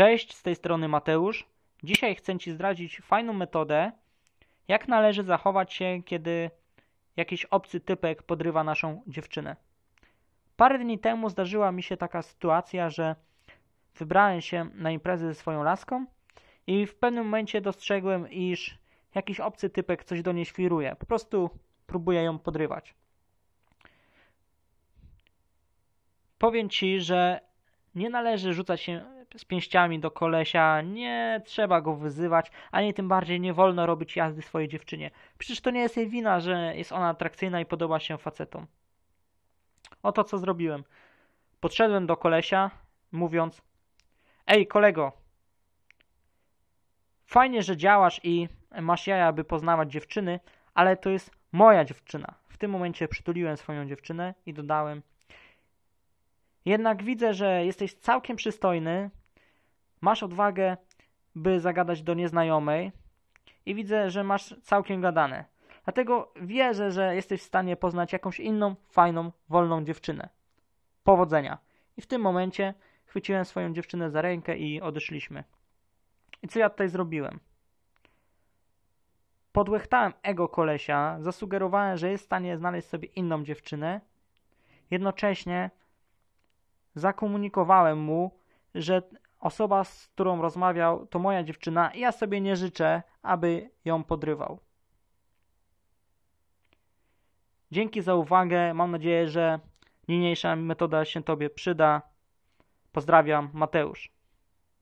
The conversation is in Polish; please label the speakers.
Speaker 1: Cześć, z tej strony Mateusz. Dzisiaj chcę Ci zdradzić fajną metodę, jak należy zachować się, kiedy jakiś obcy typek podrywa naszą dziewczynę. Parę dni temu zdarzyła mi się taka sytuacja, że wybrałem się na imprezę ze swoją laską i w pewnym momencie dostrzegłem, iż jakiś obcy typek coś do niej świruje. Po prostu próbuje ją podrywać. Powiem Ci, że nie należy rzucać się z pięściami do kolesia, nie trzeba go wyzywać, ani tym bardziej nie wolno robić jazdy swojej dziewczynie. Przecież to nie jest jej wina, że jest ona atrakcyjna i podoba się facetom. Oto co zrobiłem. Podszedłem do kolesia, mówiąc: Ej, kolego, fajnie, że działasz i masz jaja, by poznawać dziewczyny, ale to jest moja dziewczyna. W tym momencie przytuliłem swoją dziewczynę i dodałem: Jednak widzę, że jesteś całkiem przystojny, Masz odwagę, by zagadać do nieznajomej i widzę, że masz całkiem gadane. Dlatego wierzę, że jesteś w stanie poznać jakąś inną, fajną, wolną dziewczynę. Powodzenia. I w tym momencie chwyciłem swoją dziewczynę za rękę i odeszliśmy. I co ja tutaj zrobiłem? Podłechtałem ego kolesia, zasugerowałem, że jest w stanie znaleźć sobie inną dziewczynę. Jednocześnie zakomunikowałem mu, że osoba, z którą rozmawiał, to moja dziewczyna i ja sobie nie życzę, aby ją podrywał. Dzięki za uwagę. Mam nadzieję, że niniejsza metoda się Tobie przyda. Pozdrawiam, Mateusz.